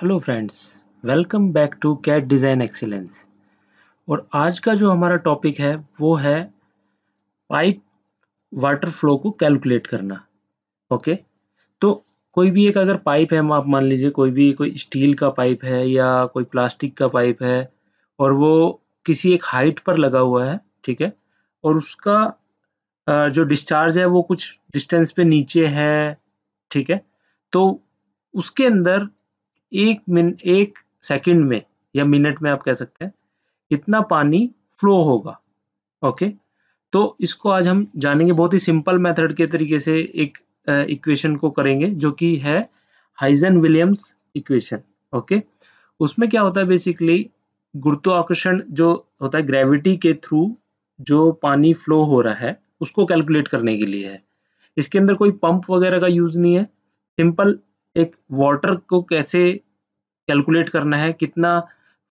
hello friends welcome back to CAD design excellence और आज का जो हमारा टॉपिक है वो है पाइप वाटर फ्लो को कैलकुलेट करना ओके तो कोई भी एक अगर पाइप है आप मान लीजिए कोई भी कोई स्टील का पाइप है या कोई प्लास्टिक का पाइप है और वो किसी एक हाइट पर लगा हुआ है ठीक है और उसका जो डिस्चार्ज है वो कुछ डिस्टेंस पे नीचे है ठीक है तो उसके अंदर एक मिन एक सेकंड में या मिनट में आप कह सकते हैं कितना पानी फ्लो होगा ओके तो इसको आज हम जानेंगे बहुत ही सिंपल मेथड के तरीके से एक इक्वेशन को करेंगे जो कि है हाइजन विलियम्स इक्वेशन ओके उसमें क्या होता है बेसिकली गुरुत्वाकर्षण जो होता है ग्रेविटी के थ्रू जो पानी फ्लो हो रहा है उसको कैलकुलेट करने के लिए है इसके अंदर कोई पंप वगैरह का यूज नहीं है सिंपल एक वाटर को कैसे कैलकुलेट करना है कितना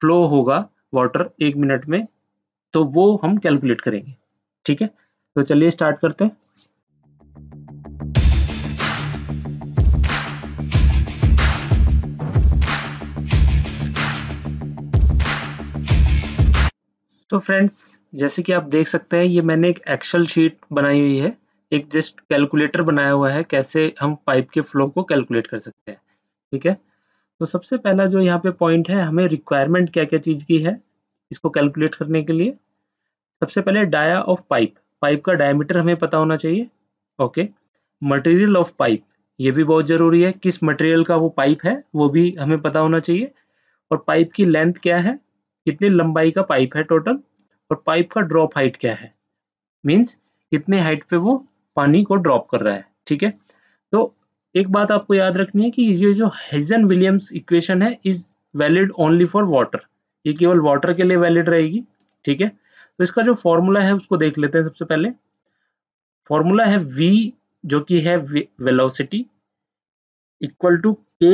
फ्लो होगा वाटर एक मिनट में तो वो हम कैलकुलेट करेंगे ठीक है तो चलिए स्टार्ट करते हैं तो फ्रेंड्स जैसे कि आप देख सकते हैं ये मैंने एक एक्सेल शीट बनाई हुई है एक जस्ट कैलकुलेटर बनाया हुआ है कैसे हम पाइप के फ्लो को कैलकुलेट कर सकते हैं ठीक है तो सबसे पहला जो यहाँ पे पॉइंट है हमें रिक्वायरमेंट क्या क्या चीज़ की है इसको कैलकुलेट करने के लिए सबसे पहले डाया ऑफ पाइप पाइप का डायमीटर हमें पता होना चाहिए ओके मटेरियल ऑफ पाइप ये भी बहुत ज़रूरी है किस मटेरियल का वो पाइप है वो भी हमें पता होना चाहिए और पाइप की लेंथ क्या है कितनी लंबाई का पाइप है टोटल और पाइप का ड्रॉप हाइट क्या है मीन्स कितने हाइट पे वो पानी को ड्रॉप कर रहा है ठीक है तो एक बात आपको याद रखनी है कि ये जो हेजन विलियम्स इक्वेशन है is valid only for water ये केवल वाटर के लिए वैलिड रहेगी ठीक है तो इसका जो फॉर्मूला है उसको देख लेते हैं सबसे पहले फॉर्मूला है वी जो कि है velocity equal to K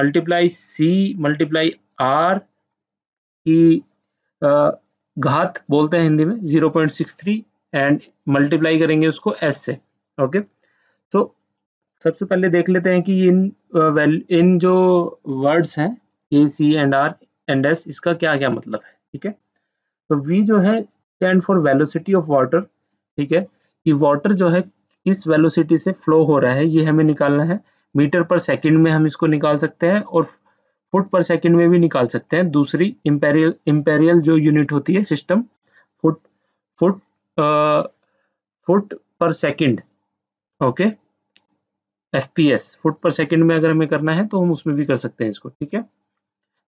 multiply C multiply R की घात बोलते हैं हिंदी में 0.63 एंड मल्टीप्लाई करेंगे उसको एस से ओके सो सबसे पहले देख लेते हैं कि इन वेल इन जो वर्ड्स हैं A C and R and S इसका क्या क्या मतलब है ठीक है तो वी जो है stand for velocity of water ठीक है कि वाटर जो है किस वेलोसिटी से फ्लो हो रहा है ये हमें निकालना है मीटर पर सेकंड में हम इसको निकाल सकते हैं और फुट पर सेकंड में भी निकाल सकते हैं दूसरी इम्पेरियल इम्पेरियल जो यूनिट होती है system foot foot foot per second okay F P S foot per second में अगर हमें करना है तो हम उसमें भी कर सकते हैं इसको ठीक है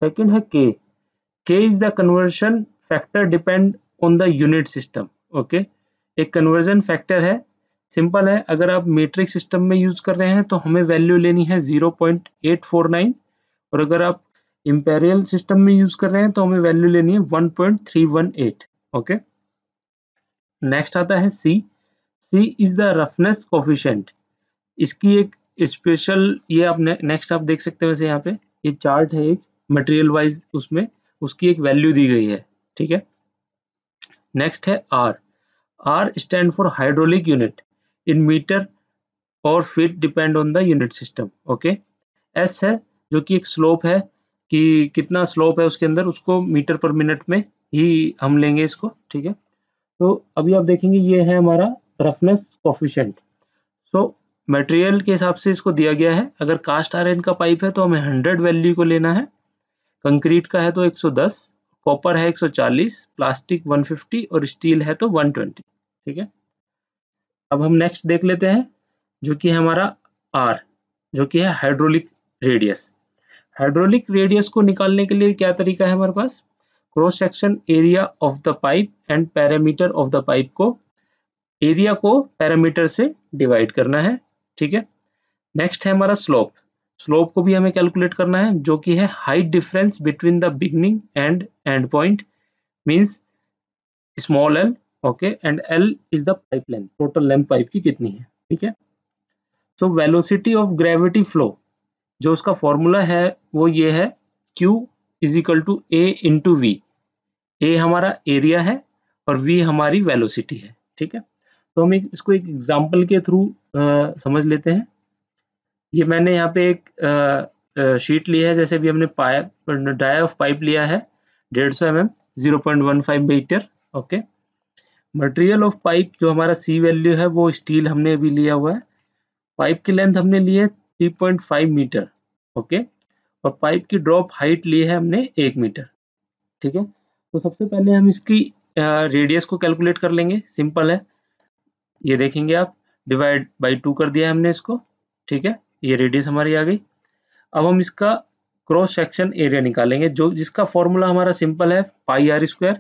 सेकेंड है K K is the conversion factor depend on the unit system okay एक कन्वर्जन फैक्टर है सिंपल है अगर आप मेट्रिक सिस्टम में यूज कर रहे हैं तो हमें वैल्यू लेनी है 0.849 और अगर आप इम्पेरियल सिस्टम में यूज कर रहे हैं तो हमें वैल्यू लेनी है 1.318 ओके नेक्स्ट आता है C C is the roughness coefficient इसकी एक स्पेशल ये आप ने, नेक्स्ट आप देख सकते हैं वैसे यहाँ पे ये चार्ट है एक मटेरियल वाइज उसमें उसकी एक वैल्यू दी गई है ठीक है नेक्स्ट है R R stand for hydraulic unit in meter और feet depend on the unit system okay S है जो कि एक स्लोप है कि कितना स्लोप है उसके अंदर उसको मीटर पर मिनट में ही हम लेंगे इसको ठीक है तो अभी आप देखेंगे ये है हमारा रफनेस कॉफिशेंट सो मटेरियल के हिसाब से इसको दिया गया है अगर कास्ट आयरन का पाइप है तो हमें हंड्रेड वैल्यू को लेना है कंक्रीट का है तो एक कॉपर है 140 प्लास्टिक 150 और स्टील है तो 120 ठीक है अब हम नेक्स्ट देख लेते हैं जो कि हमारा आर जो कि है हाइड्रोलिक रेडियस हाइड्रोलिक रेडियस को निकालने के लिए क्या तरीका है हमारे पास cross section area of the pipe and parameter of the pipe को एरिया को पैरामीटर से डिवाइड करना है ठीक है नेक्स्ट है हमारा स्लोप स्लोप को भी हमें कैलकुलेट करना है जो कि है height difference between the beginning and end point means small L okay and L is the pipe length total length pipe की कितनी है ठीक है so velocity of gravity flow जो उसका फॉर्मूला है वो ये है Q is equal to A into V A हमारा एरिया है और वी हमारी वेलोसिटी है ठीक है तो हम एक इसको एक एग्जाम्पल के थ्रू समझ लेते हैं ये मैंने यहाँ पे एक आ, शीट ली है जैसे भी हमने पाइप डाय ऑफ पाइप लिया है डेढ़ सौ M M zero point one five meter okay material of pipe जो हमारा सी वैल्यू है वो स्टील हमने अभी लिया हुआ है पाइप की लेंथ हमने ली है three point five meter okay और पाइप की ड्रॉप हाइट ली है हमने एक मीटर ठीक है तो सबसे पहले हम इसकी रेडियस को कैलकुलेट कर लेंगे सिंपल है ये देखेंगे आप डिवाइड बाई टू कर दिया है हमने इसको ठीक है ये रेडियस हमारी आ गई अब हम इसका क्रॉस सेक्शन एरिया निकालेंगे जो जिसका फॉर्मूला हमारा सिंपल है पाई आर स्क्वायर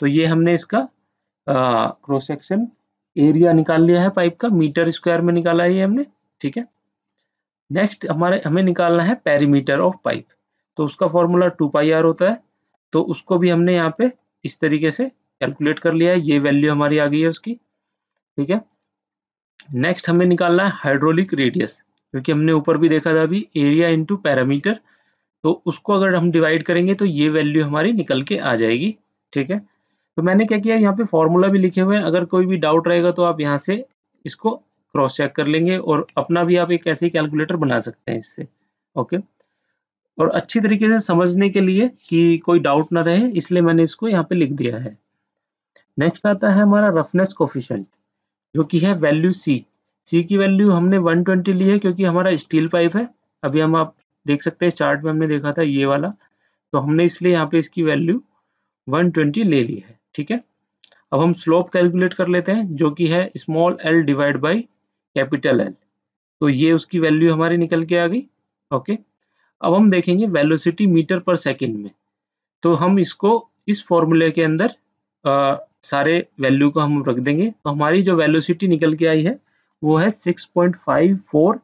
तो ये हमने इसका क्रॉस सेक्शन एरिया निकाल लिया है पाइप का मीटर स्क्वायर में निकाला है ये हमने ठीक है नेक्स्ट हमारे हमें निकालना है पेरीमीटर ऑफ पाइप तो उसका फॉर्मूला टू पाई आर होता है तो उसको भी हमने यहाँ पे इस तरीके से कैलकुलेट कर लिया है ये वैल्यू हमारी आ गई है उसकी ठीक है नेक्स्ट हमें निकालना है हाइड्रोलिक रेडियस क्योंकि हमने ऊपर भी देखा था अभी एरिया इंटू पैरामीटर तो उसको अगर हम डिवाइड करेंगे तो ये वैल्यू हमारी निकल के आ जाएगी ठीक है तो मैंने क्या किया यहाँ पे फॉर्मूला भी लिखे हुए हैं अगर कोई भी डाउट रहेगा तो आप यहाँ से इसको क्रॉस चेक कर लेंगे और अपना भी आप एक ऐसे कैलकुलेटर बना सकते हैं इससे ओके और अच्छी तरीके से समझने के लिए कि कोई डाउट ना रहे इसलिए मैंने इसको यहाँ पे लिख दिया है नेक्स्ट आता है हमारा रफनेस कोफिशेंट जो कि है वैल्यू सी सी की वैल्यू हमने 120 ली है क्योंकि हमारा स्टील पाइप है अभी हम आप देख सकते हैं चार्ट में हमने देखा था ये वाला तो हमने इसलिए यहाँ पे इसकी वैल्यू 120 ले ली है ठीक है अब हम स्लोप कैलकुलेट कर लेते हैं जो कि है small L divide by capital L तो ये उसकी वैल्यू हमारी निकल के आ गई ओके अब हम देखेंगे वेलोसिटी मीटर पर सेकेंड में तो हम इसको इस फॉर्मूले के अंदर सारे वैल्यू को हम रख देंगे तो हमारी जो वेलोसिटी निकल के आई है वो है 6.54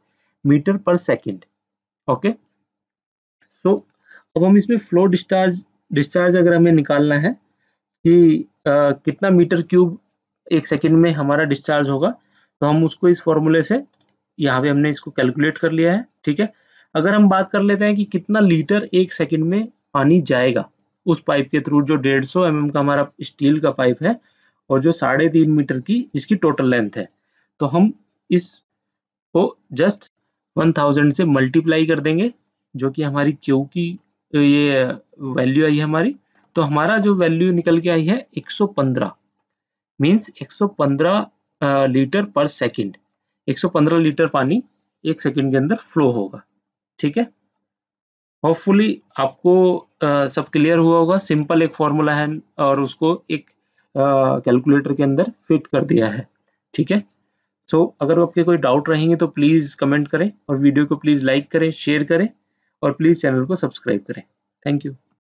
मीटर पर सेकंड ओके सो अब हम इसमें फ्लो डिस्चार्ज डिस्चार्ज अगर हमें निकालना है कि आ, कितना मीटर क्यूब एक सेकंड में हमारा डिस्चार्ज होगा तो हम उसको इस फॉर्मूले से यहाँ पे हमने इसको कैलकुलेट कर लिया है ठीक है अगर हम बात कर लेते हैं कि कितना लीटर एक सेकेंड में पानी जाएगा उस पाइप के थ्रू जो डेढ़ सौ एम का हमारा स्टील का पाइप है और जो साढ़े तीन मीटर की इसकी टोटल लेंथ है तो हम इस को जस्ट वन थाउजेंड से मल्टीप्लाई कर देंगे जो कि हमारी क्यू की ये वैल्यू आई है हमारी तो हमारा जो वैल्यू निकल के आई है 115 means 115 litre per second 115 litre पानी एक सेकंड के अंदर फ्लो होगा ठीक है होपफुली आपको आ, सब क्लियर हुआ होगा सिंपल एक फॉर्मूला है और उसको एक कैलकुलेटर के अंदर फिट कर दिया है ठीक है सो so, अगर आपके कोई डाउट रहेंगे तो प्लीज़ कमेंट करें और वीडियो को प्लीज़ लाइक करें शेयर करें और प्लीज़ चैनल को सब्सक्राइब करें थैंक यू